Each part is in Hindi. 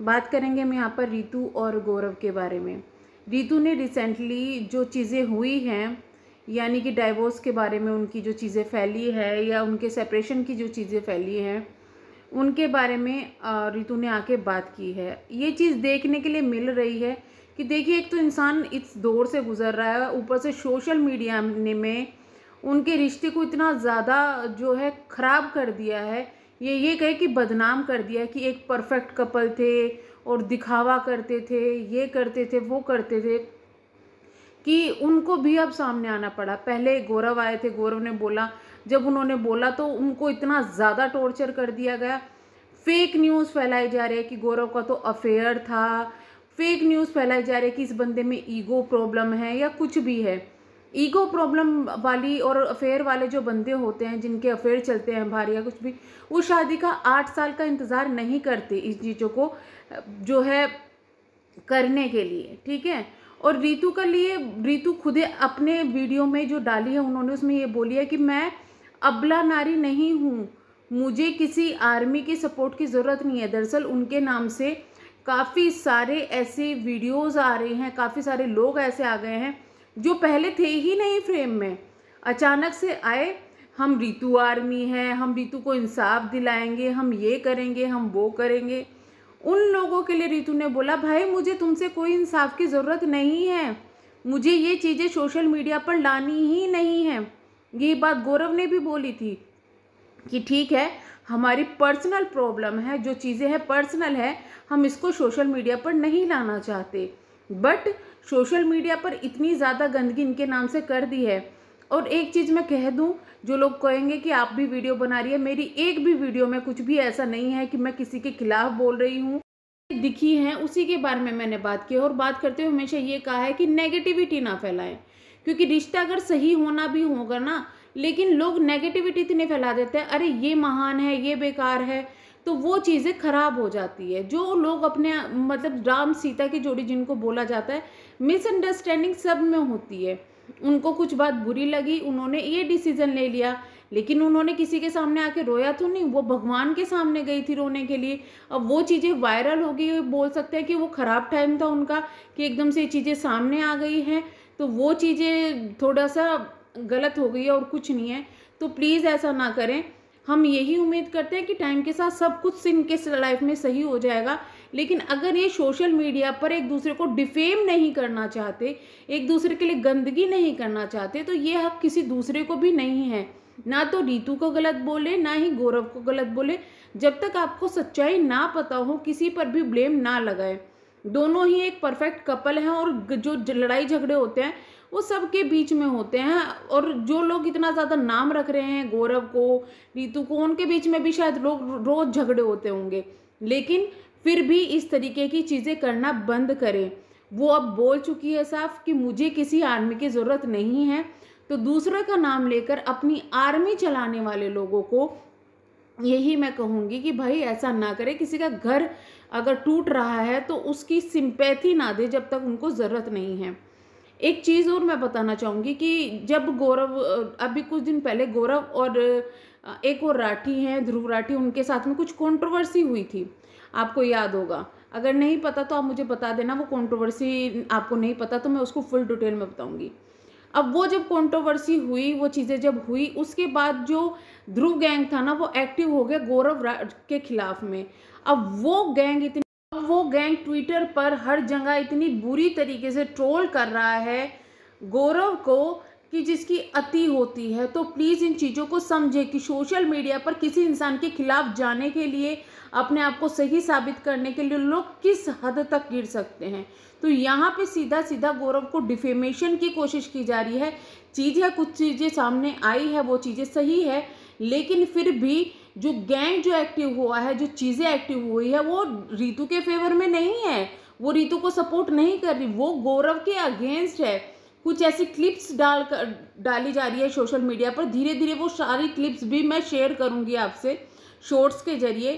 बात करेंगे हम यहाँ पर रितु और गौरव के बारे में रितु ने रिसेंटली जो चीज़ें हुई हैं यानी कि डाइवोर्स के बारे में उनकी जो चीज़ें फैली है या उनके सेपरेशन की जो चीज़ें फैली हैं उनके बारे में रितु ने आके बात की है ये चीज़ देखने के लिए मिल रही है कि देखिए एक तो इंसान इस दौर से गुजर रहा है ऊपर से सोशल मीडिया ने में उनके रिश्ते को इतना ज़्यादा जो है ख़राब कर दिया है ये ये कहे कि बदनाम कर दिया कि एक परफेक्ट कपल थे और दिखावा करते थे ये करते थे वो करते थे कि उनको भी अब सामने आना पड़ा पहले गौरव आए थे गौरव ने बोला जब उन्होंने बोला तो उनको इतना ज़्यादा टॉर्चर कर दिया गया फेक न्यूज़ फैलाई जा रही है कि गौरव का तो अफेयर था फेक न्यूज़ फैलाई जा रही है कि इस बंदे में ईगो प्रॉब्लम है या कुछ भी है ईगो प्रॉब्लम वाली और अफेयर वाले जो बंदे होते हैं जिनके अफेयर चलते हैं भारी या कुछ भी उस शादी का आठ साल का इंतज़ार नहीं करते इस चीज़ों को जो है करने के लिए ठीक है और रितु का लिए रितु खुद अपने वीडियो में जो डाली है उन्होंने उसमें ये बोली है कि मैं अबला नारी नहीं हूँ मुझे किसी आर्मी की सपोर्ट की ज़रूरत नहीं है दरअसल उनके नाम से काफ़ी सारे ऐसे वीडियोज़ आ रहे हैं काफ़ी सारे लोग ऐसे आ गए हैं जो पहले थे ही नहीं फ्रेम में अचानक से आए हम रितु आर्मी हैं हम रितु को इंसाफ दिलाएंगे हम ये करेंगे हम वो करेंगे उन लोगों के लिए रितु ने बोला भाई मुझे तुमसे कोई इंसाफ की ज़रूरत नहीं है मुझे ये चीज़ें सोशल मीडिया पर लानी ही नहीं है ये बात गौरव ने भी बोली थी कि ठीक है हमारी पर्सनल प्रॉब्लम है जो चीज़ें हैं पर्सनल है हम इसको सोशल मीडिया पर नहीं लाना चाहते बट सोशल मीडिया पर इतनी ज़्यादा गंदगी इनके नाम से कर दी है और एक चीज़ मैं कह दूं जो लोग कहेंगे कि आप भी वीडियो बना रही है मेरी एक भी वीडियो में कुछ भी ऐसा नहीं है कि मैं किसी के खिलाफ बोल रही हूँ दिखी हैं उसी के बारे में मैंने बात की और बात करते हुए हमेशा ये कहा है कि नेगेटिविटी ना फैलाएं क्योंकि रिश्ता अगर सही होना भी होगा ना लेकिन लोग नेगेटिविटी इतने फैला देते हैं अरे ये महान है ये बेकार है तो वो चीज़ें खराब हो जाती है जो लोग अपने मतलब राम सीता की जोड़ी जिनको बोला जाता है मिसअंडरस्टैंडिंग सब में होती है उनको कुछ बात बुरी लगी उन्होंने ये डिसीज़न ले लिया लेकिन उन्होंने किसी के सामने आके रोया तो नहीं वो भगवान के सामने गई थी रोने के लिए अब वो चीज़ें वायरल हो गई बोल सकते हैं कि वो ख़राब टाइम था उनका कि एकदम से ये चीज़ें सामने आ गई हैं तो वो चीज़ें थोड़ा सा गलत हो गई है और कुछ नहीं है तो प्लीज़ ऐसा ना करें हम यही उम्मीद करते हैं कि टाइम के साथ सब कुछ सिंह के लाइफ में सही हो जाएगा लेकिन अगर ये सोशल मीडिया पर एक दूसरे को डिफेम नहीं करना चाहते एक दूसरे के लिए गंदगी नहीं करना चाहते तो ये हक किसी दूसरे को भी नहीं है ना तो रीतू को गलत बोले ना ही गौरव को गलत बोले जब तक आपको सच्चाई ना पता हो किसी पर भी ब्लेम ना लगाए दोनों ही एक परफेक्ट कपल हैं और जो लड़ाई झगड़े होते हैं वो सबके बीच में होते हैं और जो लोग इतना ज़्यादा नाम रख रहे हैं गौरव को रीतु को उनके बीच में भी शायद लोग रोज़ झगड़े होते होंगे लेकिन फिर भी इस तरीके की चीज़ें करना बंद करें वो अब बोल चुकी है साफ कि मुझे किसी आर्मी की ज़रूरत नहीं है तो दूसरे का नाम लेकर अपनी आर्मी चलाने वाले लोगों को यही मैं कहूँगी कि भाई ऐसा ना करें किसी का घर अगर टूट रहा है तो उसकी सिंपैथी ना दे जब तक उनको ज़रूरत नहीं है एक चीज़ और मैं बताना चाहूँगी कि जब गौरव अभी कुछ दिन पहले गौरव और एक और राठी हैं ध्रुव राठी उनके साथ में कुछ कंट्रोवर्सी हुई थी आपको याद होगा अगर नहीं पता तो आप मुझे बता देना वो कंट्रोवर्सी आपको नहीं पता तो मैं उसको फुल डिटेल में बताऊँगी अब वो जब कंट्रोवर्सी हुई वो चीज़ें जब हुई उसके बाद जो ध्रुव गैंग था ना वो एक्टिव हो गया गौरव के खिलाफ में अब वो गैंग इतनी अब वो गैंग ट्विटर पर हर जगह इतनी बुरी तरीके से ट्रोल कर रहा है गौरव को कि जिसकी अति होती है तो प्लीज़ इन चीज़ों को समझें कि सोशल मीडिया पर किसी इंसान के खिलाफ जाने के लिए अपने आप को सही साबित करने के लिए लोग किस हद तक गिर सकते हैं तो यहाँ पे सीधा सीधा गौरव को डिफेमेशन की कोशिश की जा रही है चीज़ें कुछ चीज़ें सामने आई है वो चीज़ें सही है लेकिन फिर भी जो गैंग जो एक्टिव हुआ है जो चीज़ें एक्टिव हुई है वो रितु के फेवर में नहीं है वो रितु को सपोर्ट नहीं कर रही वो गौरव के अगेंस्ट है कुछ ऐसी क्लिप्स डाल कर डाली जा रही है सोशल मीडिया पर धीरे धीरे वो सारी क्लिप्स भी मैं शेयर करूँगी आपसे शॉर्ट्स के जरिए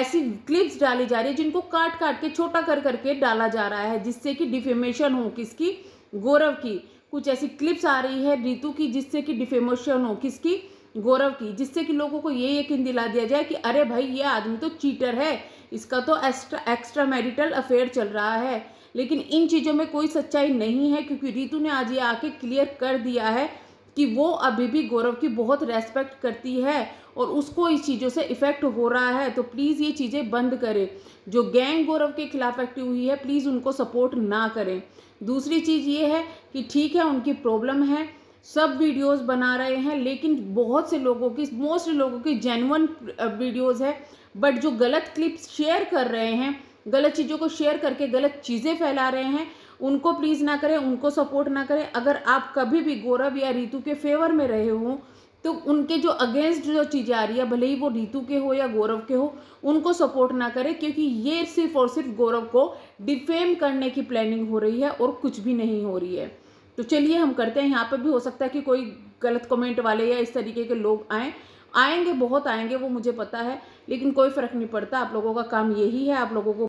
ऐसी क्लिप्स डाली जा रही है जिनको काट काट के छोटा कर करके डाला जा रहा है जिससे कि डिफेमेशन हो किसकी गौरव की कुछ ऐसी क्लिप्स आ रही है ऋतु की जिससे कि डिफेमेशन हो किसकी गौरव की जिससे कि लोगों को ये यकीन दिला दिया जाए कि अरे भाई ये आदमी तो चीटर है इसका तो एक्स्ट्रा एक्स्ट्रा मैरिटल अफेयर चल रहा है लेकिन इन चीज़ों में कोई सच्चाई नहीं है क्योंकि रितु ने आज ये आके क्लियर कर दिया है कि वो अभी भी गौरव की बहुत रेस्पेक्ट करती है और उसको इस चीज़ों से इफ़ेक्ट हो रहा है तो प्लीज़ ये चीज़ें बंद करें जो गैंग गौरव के खिलाफ एक्टिव हुई है प्लीज़ उनको सपोर्ट ना करें दूसरी चीज़ ये है कि ठीक है उनकी प्रॉब्लम है सब वीडियोस बना रहे हैं लेकिन बहुत से लोगों की मोस्ट लोगों की जेनवन वीडियोस है बट जो गलत क्लिप्स शेयर कर रहे हैं गलत चीज़ों को शेयर करके गलत चीज़ें फैला रहे हैं उनको प्लीज़ ना करें उनको सपोर्ट ना करें अगर आप कभी भी गौरव या रितु के फेवर में रहे हों तो उनके जो अगेंस्ट जो चीज़ें आ रही है भले ही वो रितु के हो या गौरव के हो उनको सपोर्ट ना करें क्योंकि ये सिर्फ और सिर्फ गौरव को डिफेम करने की प्लानिंग हो रही है और कुछ भी नहीं हो रही है तो चलिए हम करते हैं यहाँ पर भी हो सकता है कि कोई गलत कमेंट वाले या इस तरीके के लोग आएँ आएंगे बहुत आएंगे वो मुझे पता है लेकिन कोई फ़र्क नहीं पड़ता आप लोगों का काम यही है आप लोगों को